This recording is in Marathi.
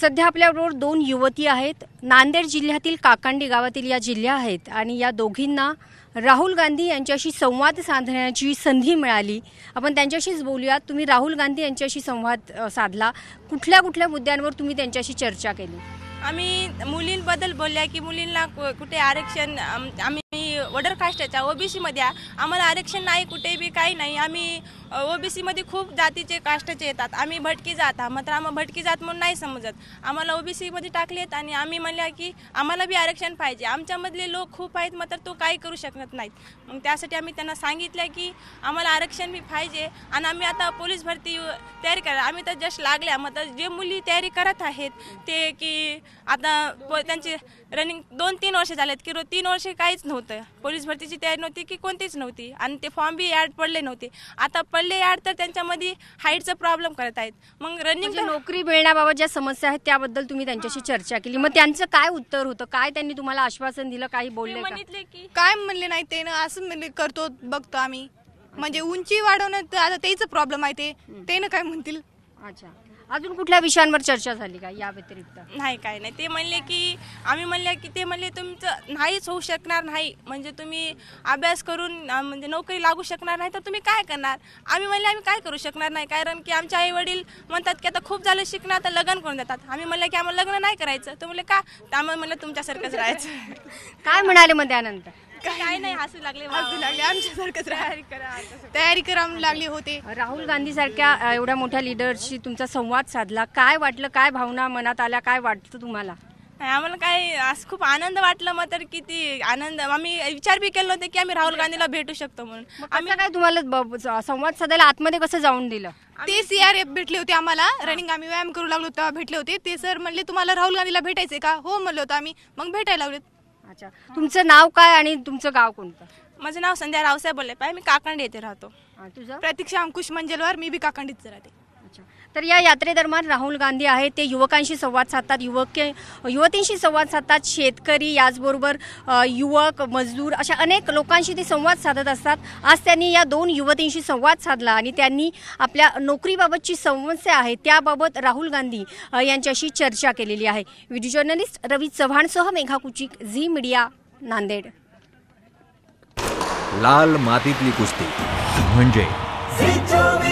सध्या आपल्याबरोबर दोन युवती आहेत नांदेड जिल्ह्यातील काकांडी गावातील या जिल्ह्या आहेत आणि या दोघींना राहुल गांधी यांच्याशी संवाद साधण्याची संधी मिळाली आपण त्यांच्याशीच बोलूयात तुम्ही राहुल गांधी यांच्याशी संवाद साधला कुठल्या कुठल्या मुद्द्यांवर तुम्ही त्यांच्याशी चर्चा केली आम्ही मुलींबद्दल बोलल्या की मुलींना कुठे आरक्षण आम्ही वडर ओबीसी आम्हाला आरक्षण नाही कुठे बी काही नाही आम्ही ओबीसीमध्ये खूप जातीचे काष्टाचे येतात आम्ही भटकी जात आहात तर आम्हाला भटकी जात म्हणून नाही समजत आम्हाला ओबीसीमध्ये टाकलेत आणि आम्ही म्हणल्या की आम्हाला बी आरक्षण पाहिजे आमच्यामधले लोक खूप आहेत मात्र तो काही करू शकत नाहीत मग त्यासाठी आम्ही त्यांना सांगितलं की आम्हाला आरक्षण बी पाहिजे आणि आम्ही आता पोलीस भरती तयारी करा आम्ही तर जस्ट लागल्या मग तर जे मुली तयारी करत आहेत ते की आता त्यांची रनिंग दोन तीन वर्ष झालेत की तीन वर्षे काहीच नव्हतं पोलीस भरतीची तयारी नव्हती की कोणतीच नव्हती आणि ते फॉर्म बी ॲड पडले नव्हते आता पडले यार तर त्यांच्यामध्ये हाईटचा प्रॉब्लेम करत आहेत मग रनिंग म्हणजे नोकरी मिळण्याबाबत ज्या समस्या आहेत त्याबद्दल तुम्ही त्यांच्याशी चर्चा केली मग त्यांचं काय उत्तर होतं काय त्यांनी तुम्हाला आश्वासन दिलं काही बोलले म्हणितले की काय म्हणले नाही ते ना असं म्हणले करतो बघतो आम्ही म्हणजे उंची वाढवण्यात आता तेच प्रॉब्लेम आहे ते ते ना काय म्हणतील अच्छा अजून कुठल्या विषयांवर चर्चा झाली का या व्यतिरिक्त नाही काय नाही ते म्हणले की आम्ही म्हणले की ते म्हणले तुमचं नाहीच होऊ शकणार नाही म्हणजे तुम्ही अभ्यास करून म्हणजे नोकरी लागू शकणार नाही तर तुम्ही काय करणार आम्ही म्हणले आम्ही काय करू शकणार नाही कारण की आमचे आई वडील म्हणतात की आता खूप झालं शिकणार आता लग्न करून देतात आम्ही म्हणलं की आम्हाला लग्न नाही करायचं तर म्हणले का त्यामुळे म्हणलं तुमच्यासारखंच राहायचं काय म्हणाले मग त्यानंतर काय नाही हसू लागले हसू लागले आमच्यासारखं तयारी करा तयारी करा लागले होते राहुल गांधी सारख्या एवढ्या मोठ्या लिडरशी तुमचा संवाद साधला काय वाटलं काय भावना मनात आल्या काय वाटतं तुम्हाला आम्हाला काय आज खूप आनंद वाटला मग तर किती आनंद आम्ही विचार बी केलं होते की आम्ही राहुल गांधीला भेटू शकतो म्हणून आम्ही काय तुम्हाला संवाद साधायला आतमध्ये कसं जाऊन दिलं ते सीआरएफ भेटले होते आम्हाला रनिंग आम्ही व्यायाम करू लागलो तेव्हा भेटले होते ते सर म्हणले तुम्हाला राहुल गांधीला भेटायचे का हो म्हणलं होतं आम्ही मग भेटायला लागले अच्छा तुमचं नाव काय आणि तुमचं गाव कोणतं माझं नाव संध्या रावसाहेब बोलले पाय मी काकंड येथे राहतो तुझं प्रतीक्षा अंकुश मंजलवार मी बी काकंडीत राहते तर या यात्रेदरम्यान राहुल गांधी आहेत ते युवकांशी संवाद साधतात युवक युवतींशी संवाद साधतात शेतकरी याचबरोबर युवक मजदूर अशा अनेक लोकांशी ते संवाद साधत असतात आज त्यांनी या दोन युवतींशी संवाद साधला आणि त्यांनी आपल्या नोकरीबाबतची समस्या आहे त्याबाबत राहुल गांधी यांच्याशी चर्चा केलेली आहे व्हिडिओ जर्नलिस्ट रवी चव्हाणसह मेघा कुचिक झी मीडिया नांदेड लाल मातीतली कुस्ती म्हणजे